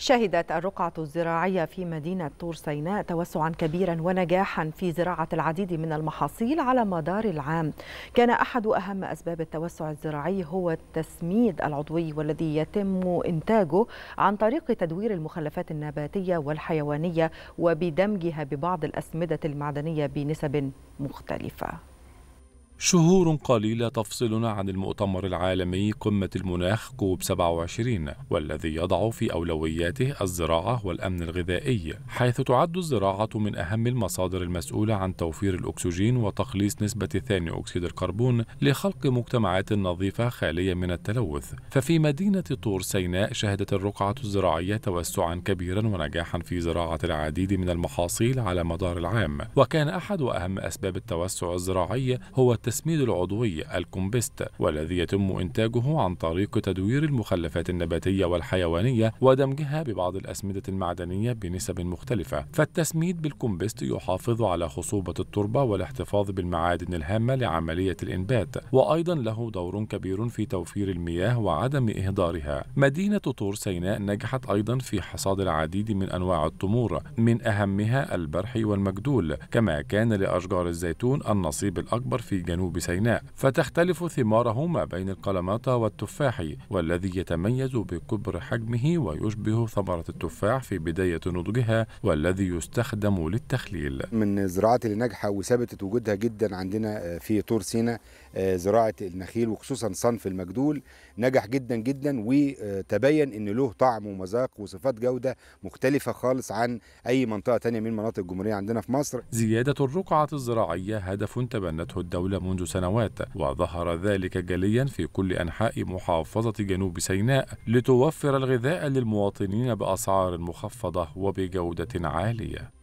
شهدت الرقعة الزراعية في مدينة تور سيناء توسعا كبيرا ونجاحا في زراعة العديد من المحاصيل على مدار العام كان أحد أهم أسباب التوسع الزراعي هو التسميد العضوي والذي يتم إنتاجه عن طريق تدوير المخلفات النباتية والحيوانية وبدمجها ببعض الأسمدة المعدنية بنسب مختلفة شهور قليلة تفصلنا عن المؤتمر العالمي قمة المناخ كوب 27 والذي يضع في أولوياته الزراعة والأمن الغذائي حيث تعد الزراعة من أهم المصادر المسؤولة عن توفير الأكسجين وتقليص نسبة ثاني أكسيد الكربون لخلق مجتمعات نظيفة خالية من التلوث ففي مدينة طور سيناء شهدت الرقعة الزراعية توسعا كبيرا ونجاحا في زراعة العديد من المحاصيل على مدار العام وكان أحد أهم أسباب التوسع الزراعي هو التس التسميد العضوي الكومبست والذي يتم إنتاجه عن طريق تدوير المخلفات النباتية والحيوانية ودمجها ببعض الأسمدة المعدنية بنسب مختلفة فالتسميد بالكومبست يحافظ على خصوبة التربة والاحتفاظ بالمعادن الهامة لعملية الإنبات وأيضا له دور كبير في توفير المياه وعدم إهدارها مدينة طور سيناء نجحت أيضا في حصاد العديد من أنواع التمور من أهمها البرح والمجدول كما كان لأشجار الزيتون النصيب الأكبر في جنوب جنوب سيناء فتختلف ثماره ما بين القلماطة والتفاح والذي يتميز بكبر حجمه ويشبه ثمرة التفاح في بداية نضجها والذي يستخدم للتخليل من الزراعات اللي ناجحة وثبتت وجودها جدا عندنا آه، في طور سيناء آه، زراعة النخيل وخصوصا صنف المجدول نجح جدا جدا وتبين ان له طعم ومذاق وصفات جودة مختلفة خالص عن اي منطقة تانية من مناطق الجمهورية عندنا في مصر زيادة الرقعة الزراعية هدف تبنته الدولة منذ سنوات وظهر ذلك جليا في كل أنحاء محافظة جنوب سيناء لتوفر الغذاء للمواطنين بأسعار مخفضة وبجودة عالية